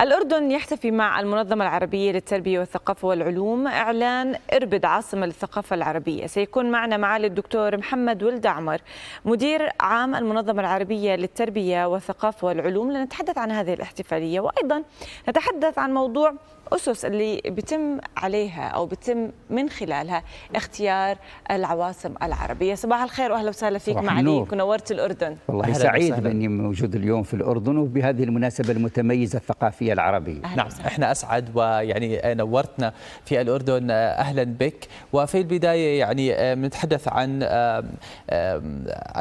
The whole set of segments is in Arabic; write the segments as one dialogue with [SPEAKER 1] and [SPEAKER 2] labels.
[SPEAKER 1] الأردن يحتفي مع المنظمة العربية للتربية والثقافة والعلوم إعلان إربد عاصمة للثقافة العربية سيكون معنا معالي الدكتور محمد ولد عمر مدير عام المنظمة العربية للتربية والثقافة والعلوم لنتحدث عن هذه الاحتفالية وأيضا نتحدث عن موضوع الاسس اللي بيتم عليها او بيتم من خلالها اختيار العواصم العربيه صباح الخير واهلا وسهلا فيك معاليك ونورت الاردن
[SPEAKER 2] والله سعيد باني موجود اليوم في الاردن وبهذه المناسبه المتميزه الثقافيه العربيه
[SPEAKER 3] نعم وسهلا. احنا اسعد ويعني نورتنا في الاردن اهلا بك وفي البدايه يعني بنتحدث آه، عن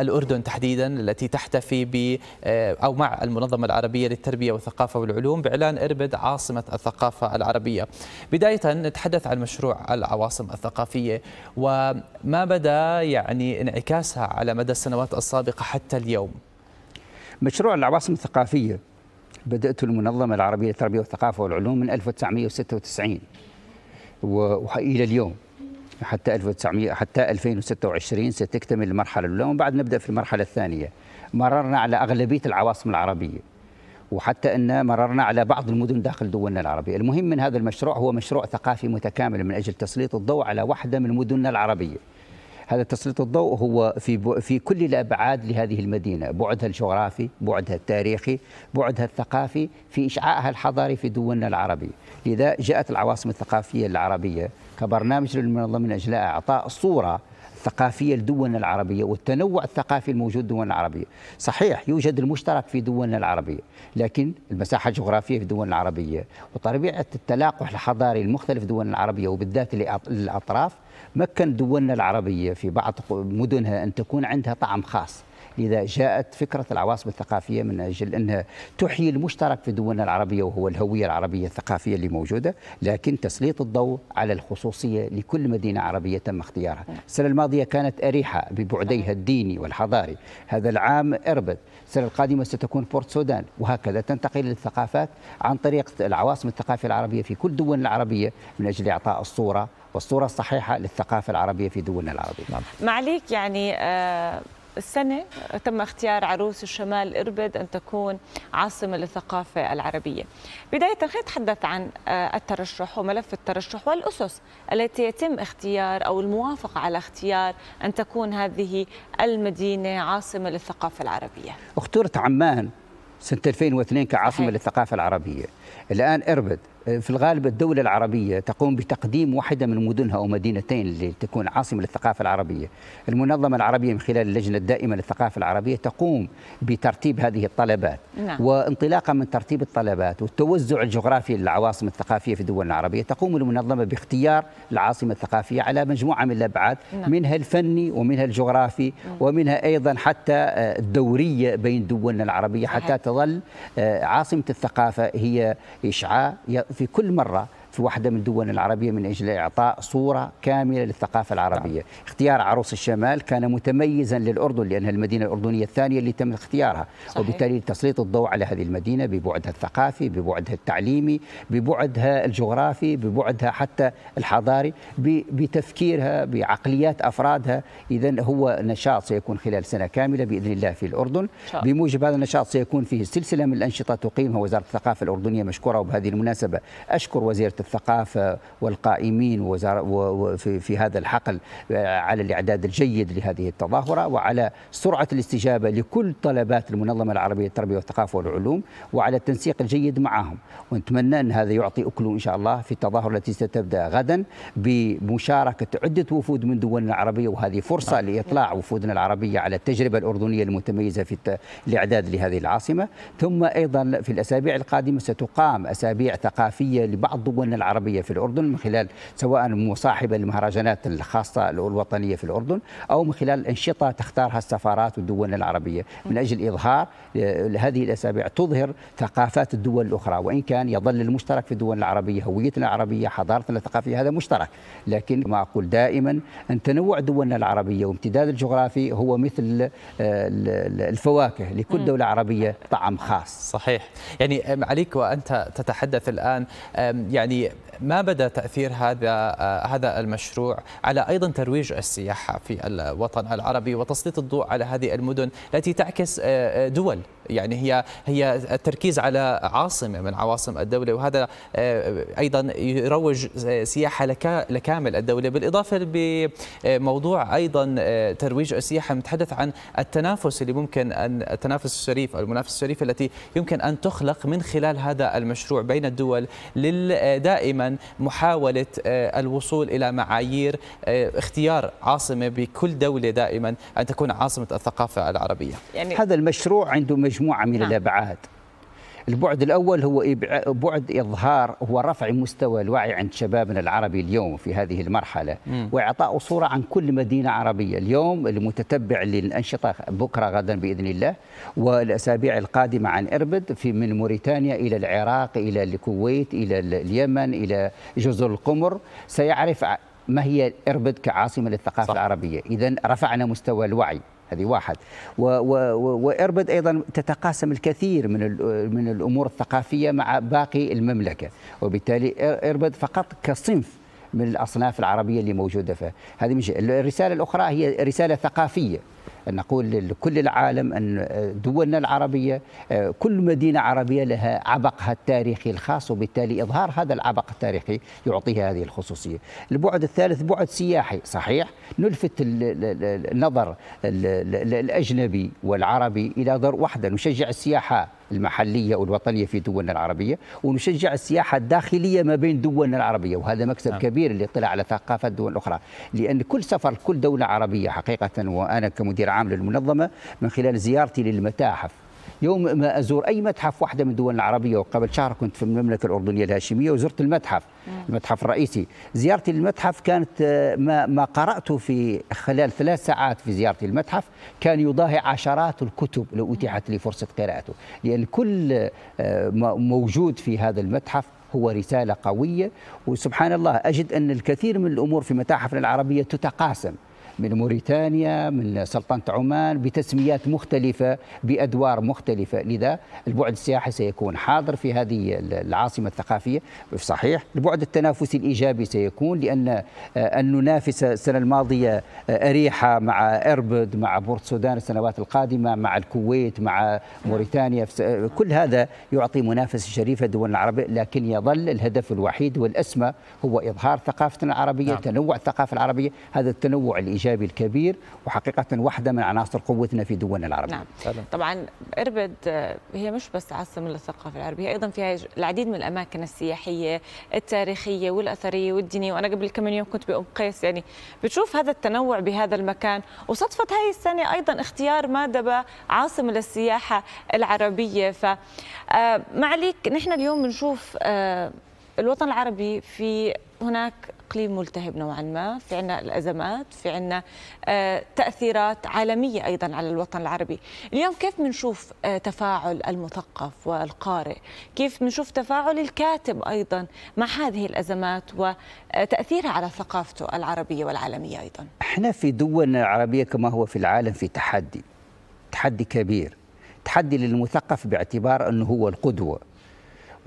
[SPEAKER 3] الاردن تحديدا التي تحتفي ب آه، او مع المنظمه العربيه للتربيه والثقافه والعلوم باعلان اربد عاصمه الثقافه العربية بداية نتحدث عن مشروع العواصم الثقافية وما بدا يعني انعكاسها على مدى السنوات
[SPEAKER 2] السابقة حتى اليوم مشروع العواصم الثقافية بدأت المنظمة العربية للتربية والثقافة والعلوم من 1996 وإلى اليوم حتى 1900 حتى 2026 ستكتمل المرحلة الأولى ومن بعد نبدأ في المرحلة الثانية مررنا على أغلبية العواصم العربية وحتى أن مررنا على بعض المدن داخل دولنا العربية المهم من هذا المشروع هو مشروع ثقافي متكامل من أجل تسليط الضوء على واحدة من مدننا العربية هذا تسليط الضوء هو في في كل الابعاد لهذه المدينه، بعدها الجغرافي، بعدها التاريخي، بعدها الثقافي، في اشعاعها الحضاري في دولنا العربيه، لذا جاءت العواصم الثقافيه العربيه كبرنامج للمنظمه من اجل اعطاء صوره الثقافيه لدولنا العربيه والتنوع الثقافي الموجود دولنا العربيه صحيح يوجد المشترك في دولنا العربيه لكن المساحه الجغرافيه في دولنا العربيه وطبيعه التلاقح الحضاري المختلف دولنا العربيه وبالذات للأطراف مكن دولنا العربيه في بعض مدنها ان تكون عندها طعم خاص لذا جاءت فكرة العواصم الثقافية من أجل أنها تحيي المشترك في دولنا العربية وهو الهوية العربية الثقافية اللي موجودة لكن تسليط الضوء على الخصوصية لكل مدينة عربية تم اختيارها السنة الماضية كانت أريحة ببعديها الديني والحضاري هذا العام إربد السنة القادمة ستكون بورت سودان وهكذا تنتقل الثقافات عن طريق العواصم الثقافية العربية في كل دول العربية من أجل إعطاء الصورة والصورة الصحيحة للثقافة العربية في دولنا العربية
[SPEAKER 1] معليك يعني آه السنة تم اختيار عروس الشمال إربد أن تكون عاصمة للثقافة العربية بداية خلينا نتحدث عن آه، الترشح وملف الترشح والأسس التي يتم اختيار أو الموافقة على اختيار أن تكون هذه المدينة عاصمة للثقافة العربية
[SPEAKER 2] اخترت عمان سنة 2002 كعاصمة للثقافة العربية الآن إربد في الغالب الدولة العربية تقوم بتقديم واحدة من مدنها أو مدينتين لتكون عاصمة للثقافة العربية المنظمة العربية من خلال اللجنة الدائمة للثقافة العربية تقوم بترتيب هذه الطلبات نعم. وانطلاقا من ترتيب الطلبات والتوزع الجغرافي للعواصم الثقافية في الدول العربية تقوم المنظمة باختيار العاصمة الثقافية على مجموعة من الأبعاد نعم. منها الفني ومنها الجغرافي نعم. ومنها أيضا حتى آه، الدورية بين دولنا العربية حتى صحيح. تظل آه، عاصمة الثقافة هي إشعاع في كل مرة في واحدة من الدول العربية من أجل إعطاء صورة كاملة للثقافة العربية طبعا. نعم. اختيار عروس الشمال كان متميزا للأردن لأنها المدينة الأردنية الثانية اللي تم اختيارها صحيح. وبالتالي تسليط الضوء على هذه المدينة ببعدها الثقافي ببعدها التعليمي ببعدها الجغرافي ببعدها حتى الحضاري بتفكيرها بعقليات أفرادها إذا هو نشاط سيكون خلال سنة كاملة بإذن الله في الأردن شاء. بموجب هذا النشاط سيكون فيه سلسلة من الأنشطة تقيمها وزارة الثقافة الأردنية مشكورة وبهذه المناسبة أشكر وزيرة الثقافة والقائمين في هذا الحقل آه، على الإعداد الجيد لهذه التظاهرة وعلى سرعة الاستجابة لكل طلبات المنظمة العربية للتربية والثقافة والعلوم وعلى التنسيق الجيد معهم ونتمنى أن هذا يعطي أكله إن شاء الله في التظاهرة التي ستبدأ غدا بمشاركة عدة وفود من دولنا العربية وهذه فرصة نعم. لإطلاع وفودنا العربية على التجربة الأردنية المتميزة في الإعداد لهذه العاصمة ثم أيضا في الأسابيع القادمة ستقام أسابيع ثقافية لبعض دولنا العربيه في الاردن من خلال سواء مصاحبه المهرجانات الخاصه الوطنيه في الاردن او من خلال انشطه تختارها السفارات والدول العربيه من اجل اظهار هذه الاسابيع تظهر ثقافات الدول الاخرى وان كان يظل المشترك في الدول العربيه هويتنا العربيه حضارتنا الثقافيه هذا مشترك لكن ما اقول دائما ان تنوع دولنا العربيه وامتداد الجغرافي هو مثل آه، الفواكه لكل دوله عربيه طعم خاص صحيح يعني عليك
[SPEAKER 3] وانت تتحدث الان يعني immediate ما بدا تاثير هذا آه، هذا المشروع على ايضا ترويج السياحه في الوطن العربي وتسليط الضوء على هذه المدن التي تعكس آه، آه، دول يعني هي هي التركيز على عاصمه من عواصم الدوله وهذا ايضا يروج سياحه لكامل الدوله بالاضافه بموضوع ايضا ترويج السياحه نتحدث عن التنافس اللي ممكن ان التنافس الشريف او المنافسه الشريفه التي يمكن ان تخلق من خلال هذا المشروع بين الدول دائما الان محاوله آه، الوصول الى معايير آه، اختيار عاصمه بكل دوله دائما ان تكون عاصمه الثقافه
[SPEAKER 2] العربيه يعني هذا المشروع عنده مجموعه من نعم. الابعاد البعد الأول هو بعد إظهار هو رفع مستوى الوعي عند شبابنا العربي اليوم في هذه المرحلة وإعطاء صورة عن كل مدينة عربية اليوم المتتبع للأنشطة بكرة غدا بإذن الله والأسابيع القادمة عن إربد في من موريتانيا إلى العراق إلى الكويت إلى اليمن إلى جزر القمر سيعرف ما هي اربد كعاصمه للثقافه صح. العربيه اذا رفعنا مستوى الوعي هذه واحد وإربد أيضا تتقاسم الكثير من من الأمور الثقافية مع باقي المملكة وبالتالي إربد فقط كصنف من الأصناف العربية اللي موجودة فيها هذه من الرسالة الأخرى هي رسالة ثقافية نقول لكل العالم أن دولنا العربية كل مدينة عربية لها عبقها التاريخي الخاص وبالتالي إظهار هذا العبق التاريخي يعطيها هذه الخصوصية البعد الثالث بعد سياحي صحيح نلفت النظر الأجنبي والعربي إلى دار واحدة نشجع السياحة المحليه والوطنيه في دولنا العربيه ونشجع السياحه الداخليه ما بين دولنا العربيه وهذا مكسب نعم. كبير للاطلاع على ثقافه دول اخرى لان كل سفر كل دوله عربيه حقيقه وانا كمدير العام للمنظمة من خلال زيارتي للمتاحف يوم ما أزور أي متحف واحدة من الدول العربية وقبل شهر كنت في المملكة الأردنية الهاشمية وزرت المتحف المتحف الرئيسي زيارتي للمتحف كانت آه، ما, ما قرأته في خلال ثلاث ساعات في زيارتي للمتحف كان يضاهي عشرات الكتب لو أتيحت لي فرصة قراءته لأن كل آه، موجود في هذا المتحف هو رسالة قوية وسبحان الله أجد أن الكثير من الأمور في متاحفنا العربية تتقاسم من موريتانيا من سلطنة عمان بتسميات مختلفة بأدوار مختلفة لذا البعد السياحي سيكون حاضر في هذه العاصمة الثقافية صحيح البعد التنافسي الإيجابي سيكون لأن آه، أن ننافس السنة الماضية آه، أريحة مع إربد مع بورت سودان السنوات القادمة مع الكويت مع موريتانيا آه، كل هذا يعطي منافسة شريفة دول العربية لكن يظل الهدف الوحيد والأسمى هو إظهار ثقافتنا العربية نعم. تنوع الثقافة العربية هذا التنوع الإيجابي الايجابي الكبير وحقيقه واحده من عناصر قوتنا في دولنا
[SPEAKER 1] العربيه. نعم. طبعا اربد آه، هي مش بس عاصمه للثقافه العربيه، ايضا فيها العديد من الاماكن السياحيه التاريخيه والاثريه والدينيه، وانا قبل كم يوم كنت بام قيس يعني بتشوف هذا التنوع بهذا المكان، وصدفة هاي السنه ايضا اختيار مادبه عاصمه للسياحه العربيه، ف آه، معليك نحن اليوم بنشوف آه، الوطن العربي في هناك اقليم ملتهب نوعا ما في عنا الازمات في عنا آه، تاثيرات عالميه ايضا على الوطن العربي اليوم كيف بنشوف آه، تفاعل المثقف والقارئ كيف بنشوف تفاعل الكاتب ايضا مع هذه الازمات وتاثيرها آه، على ثقافته العربيه والعالميه ايضا
[SPEAKER 2] احنا في دولنا العربيه كما هو في العالم في تحدي تحدي كبير تحدي للمثقف باعتبار انه هو القدوه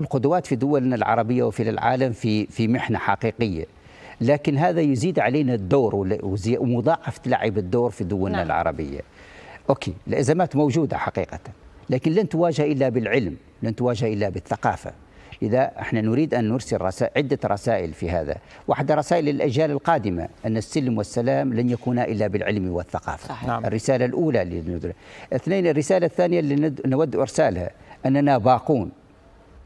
[SPEAKER 2] القدوات في دولنا العربية وفي العالم في في محنة حقيقية لكن هذا يزيد علينا الدور ومضاعفة لعب الدور في دولنا نعم. العربية أوكي الأزمات موجودة حقيقة لكن لن تواجه إلا بالعلم لن تواجه إلا بالثقافة إذا احنا نريد أن نرسل رسائل عدة رسائل في هذا واحدة رسائل للأجيال القادمة أن السلم والسلام لن يكونا إلا بالعلم والثقافة صحيح. نعم. الرسالة الأولى اللي اثنين الرسالة الثانية اللي نود إرسالها أننا باقون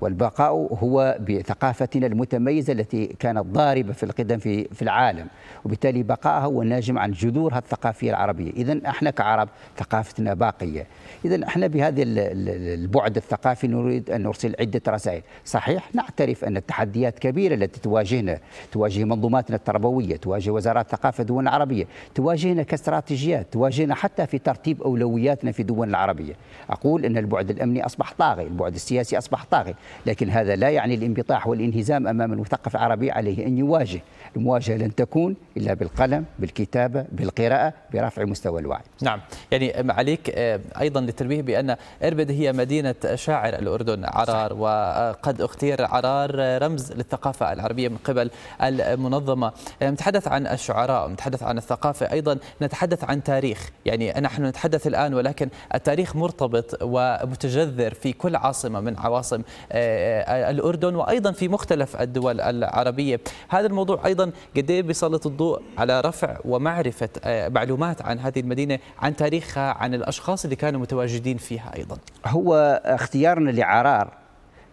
[SPEAKER 2] والبقاء هو بثقافتنا المتميزة التي كانت ضاربة في القدم في في العالم وبالتالي بقائها هو ناجم عن جذورها الثقافية العربية إذا احنا كعرب ثقافتنا باقية إذا احنا بهذا البعد الثقافي نريد أن نرسل عدة رسائل صحيح نعترف أن التحديات كبيرة التي تواجهنا تواجه منظوماتنا التربوية تواجه وزارات الثقافه دول العربية تواجهنا كاستراتيجيات تواجهنا حتى في ترتيب أولوياتنا في دول العربية أقول أن البعد الأمني أصبح طاغي البعد السياسي أصبح طاغي لكن هذا لا يعني الانبطاح والانهزام امام المثقف العربي عليه ان يواجه، المواجهه لن تكون الا بالقلم، بالكتابه، بالقراءه، برفع مستوى الوعي.
[SPEAKER 3] نعم، يعني عليك آه، ايضا للتنبيه بان اربد هي مدينه شاعر الاردن عرار صحيح. وقد اختير عرار رمز للثقافه العربيه من قبل المنظمه، آه، نتحدث عن الشعراء، نتحدث عن الثقافه، ايضا نتحدث عن تاريخ، يعني نحن نتحدث الان ولكن التاريخ مرتبط ومتجذر في كل عاصمه من عواصم آه، آه، الأردن وأيضا في مختلف الدول العربية هذا الموضوع أيضا قد إيه بيسلط الضوء على رفع ومعرفة آه، معلومات عن هذه المدينة عن تاريخها عن الأشخاص
[SPEAKER 2] اللي كانوا متواجدين فيها أيضا هو اختيارنا لعرار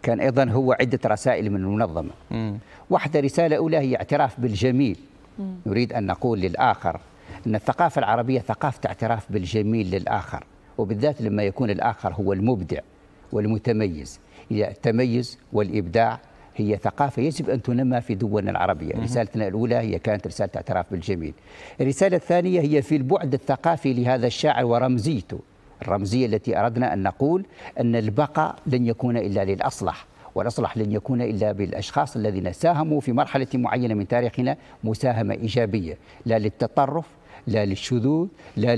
[SPEAKER 2] كان أيضا هو عدة رسائل من المنظمة م. واحدة رسالة أولى هي اعتراف بالجميل م. نريد أن نقول للآخر أن الثقافة العربية ثقافة اعتراف بالجميل للآخر وبالذات لما يكون الآخر هو المبدع والمتميز إلى التميز والإبداع هي ثقافة يجب أن تنمى في دولنا العربية رسالتنا الأولى هي كانت رسالة اعتراف بالجميل الرسالة الثانية هي في البعد الثقافي لهذا الشاعر ورمزيته الرمزية التي أردنا أن نقول أن البقاء لن يكون إلا للأصلح والأصلح لن يكون إلا بالأشخاص الذين ساهموا في مرحلة معينة من تاريخنا مساهمة إيجابية لا للتطرف لا للشذوذ لا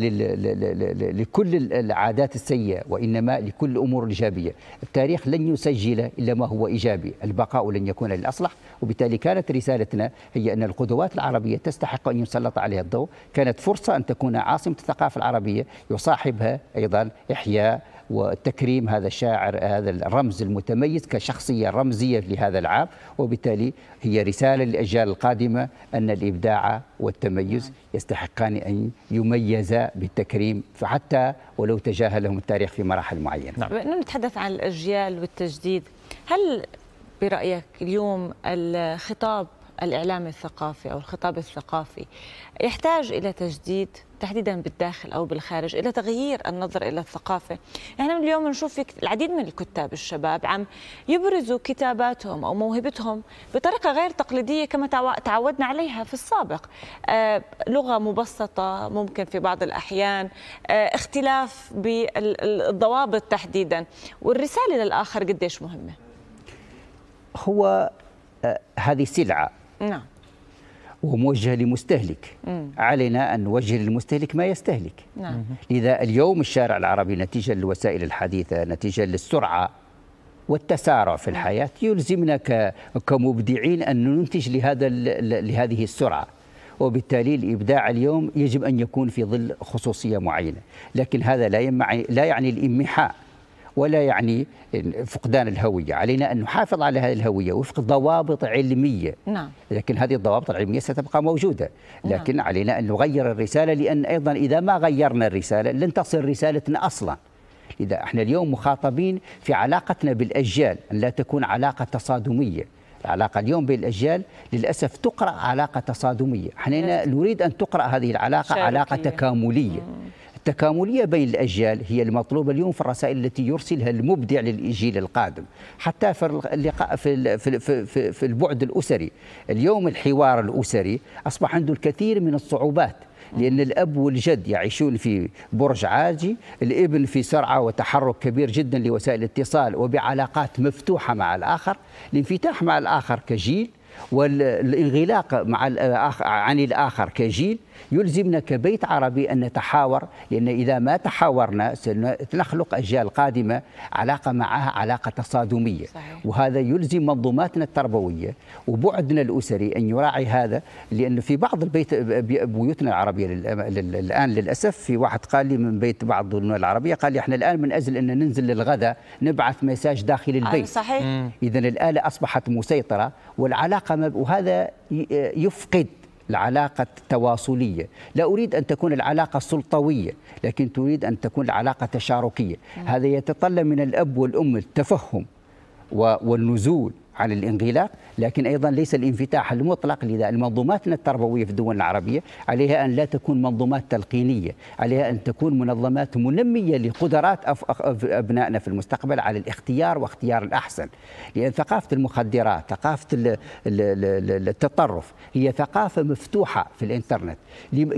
[SPEAKER 2] لكل العادات السيئة وإنما لكل الأمور الإيجابية التاريخ لن يسجل إلا ما هو إيجابي البقاء لن يكون للأصلح وبالتالي كانت رسالتنا هي أن القدوات العربية تستحق أن يسلط عليها الضوء كانت فرصة أن تكون عاصمة الثقافة العربية يصاحبها أيضا إحياء وتكريم هذا الشاعر هذا الرمز المتميز كشخصية رمزية لهذا العام وبالتالي هي رسالة للأجيال القادمة أن الإبداع والتميز يستحقان أن يميزا بالتكريم حتى ولو تجاهلهم التاريخ في مراحل معينة
[SPEAKER 1] نعم. نتحدث عن الأجيال والتجديد هل برأيك اليوم الخطاب الإعلام الثقافي أو الخطاب الثقافي يحتاج إلى تجديد تحديدا بالداخل أو بالخارج إلى تغيير النظر إلى الثقافة نحن اليوم نشوف العديد من الكتاب الشباب عم يبرزوا كتاباتهم أو موهبتهم بطريقة غير تقليدية كما تعودنا عليها في السابق آه، لغة مبسطة ممكن في بعض الأحيان آه، اختلاف بالضوابط تحديدا والرسالة للآخر قديش مهمة
[SPEAKER 2] هو آه، هذه سلعة نعم وموجهه لمستهلك مم. علينا أن نوجه للمستهلك ما يستهلك نعم. لذا اليوم الشارع العربي نتيجة للوسائل الحديثة نتيجة للسرعة والتسارع في الحياة يلزمنا كمبدعين أن ننتج لهذا لهذه السرعة وبالتالي الابداع اليوم يجب ان يكون في ظل خصوصيه معينه، لكن هذا لا لا يعني الامحاء ولا يعني فقدان الهوية علينا أن نحافظ على هذه الهوية وفق ضوابط علمية نعم. لكن هذه الضوابط العلمية ستبقى موجودة نعم. لكن نعم. علينا أن نغير الرسالة لأن أيضا إذا ما غيرنا الرسالة لن تصل رسالتنا أصلا إذا احنا اليوم مخاطبين في علاقتنا بالأجيال أن لا تكون علاقة تصادمية العلاقه اليوم بين الاجيال للاسف تقرا علاقه تصادميه، احنا نريد ان تقرا هذه العلاقه شاركية. علاقه تكامليه. مم. التكاملية بين الأجيال هي المطلوبة اليوم في الرسائل التي يرسلها المبدع للجيل القادم حتى في اللقاء في, في, في, في البعد الأسري اليوم الحوار الأسري أصبح عنده الكثير من الصعوبات لأن الأب والجد يعيشون في برج عاجي الابن في سرعة وتحرك كبير جدا لوسائل الاتصال وبعلاقات مفتوحة مع الآخر الانفتاح مع الآخر كجيل والانغلاق مع الآخر عن الآخر كجيل يلزمنا كبيت عربي أن نتحاور لأن إذا ما تحاورنا سنخلق أجيال قادمة علاقة معها علاقة تصادمية صحيح. وهذا يلزم منظوماتنا التربوية وبعدنا الأسري أن يراعي هذا لأن في بعض البيت بيوتنا العربية الآن للأسف في واحد قال لي من بيت بعض العربية قال لي احنا الآن من أجل أن ننزل للغداء نبعث مساج داخل آه، البيت صحيح إذا الآلة أصبحت مسيطرة والعلاقة علاقة وهذا يفقد العلاقة التواصلية لا أريد أن تكون العلاقة سلطوية لكن تريد أن تكون العلاقة تشاركية نعم. هذا يتطلب من الأب والأم التفهم والنزول على الانغلاق لكن أيضا ليس الانفتاح المطلق لذا منظوماتنا التربوية في الدول العربية عليها أن لا تكون منظومات تلقينية عليها أن تكون منظمات منمية لقدرات أبنائنا في المستقبل على الاختيار واختيار الأحسن لأن ثقافة المخدرات ثقافة التطرف هي ثقافة مفتوحة في الإنترنت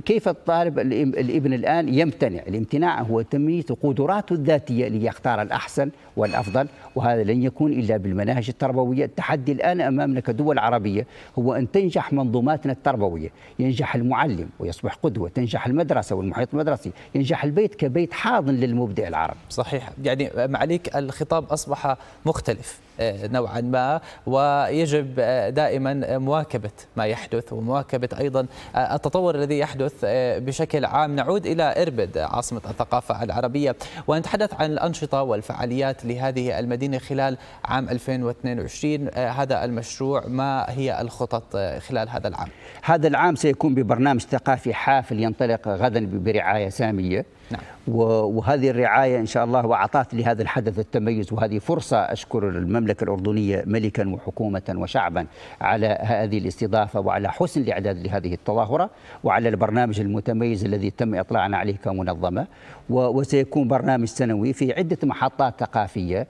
[SPEAKER 2] كيف الطالب الابن الآن يمتنع الامتناع هو تنمية قدراته الذاتية ليختار الأحسن والأفضل وهذا لن يكون إلا بالمناهج التربوية التحدي الآن أمامنا كدول عربية هو أن تنجح منظوماتنا التربوية ينجح المعلم ويصبح قدوة تنجح المدرسة والمحيط المدرسي ينجح البيت كبيت حاضن للمبدع العربي صحيح يعني معاليك الخطاب أصبح مختلف آه، نوعا ما
[SPEAKER 3] ويجب آه، دائما آه، مواكبة ما يحدث ومواكبة أيضا التطور الذي يحدث بشكل عام نعود إلى إربد عاصمة الثقافة العربية ونتحدث عن الأنشطة والفعاليات لهذه المدينة خلال عام 2022
[SPEAKER 2] هذا المشروع ما هي الخطط خلال هذا العام؟ هذا العام سيكون ببرنامج ثقافي حافل ينطلق غدا برعاية سامية نعم. وهذه الرعاية إن شاء الله وعطات لهذا الحدث التميز وهذه فرصة أشكر المملكة الأردنية ملكا وحكومة وشعبا على هذه الاستضافة وعلى حسن الإعداد لهذه التظاهرة وعلى البرنامج المتميز الذي تم إطلاعنا عليه كمنظمة وسيكون برنامج سنوي في عدة محطات ثقافية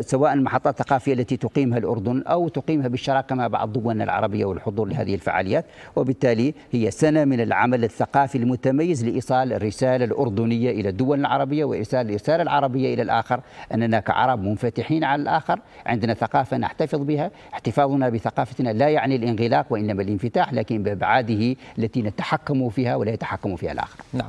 [SPEAKER 2] سواء المحطات الثقافية التي تقيمها الأردن أو تقيمها بالشراكة مع بعض دولنا العربية والحضور لهذه الفعاليات وبالتالي هي سنة من العمل الثقافي المتميز لإيصال الرسالة الأردنية العربية إلى الدول العربية وإرسال الرسالة العربية إلى الآخر أننا كعرب منفتحين على الآخر عندنا ثقافة نحتفظ بها احتفاظنا بثقافتنا لا يعني الانغلاق وإنما الانفتاح لكن بأبعاده التي نتحكم فيها ولا يتحكم فيها الآخر نعم.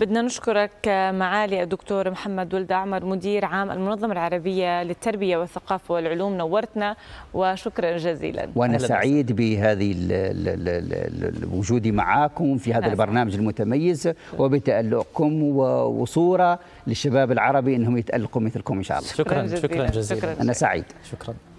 [SPEAKER 1] بدنا نشكرك معالي الدكتور محمد ولد عمر مدير عام المنظمة العربية للتربية والثقافة والعلوم نورتنا وشكرا جزيلا وأنا سعيد
[SPEAKER 2] بهذه وجودي معاكم في هذا البرنامج المتميز وبتألقكم وصورة للشباب العربي أنهم يتألقوا مثلكم إن شاء الله شكرا شكرا جزيلا, شكرا جزيلا. أنا سعيد شكرا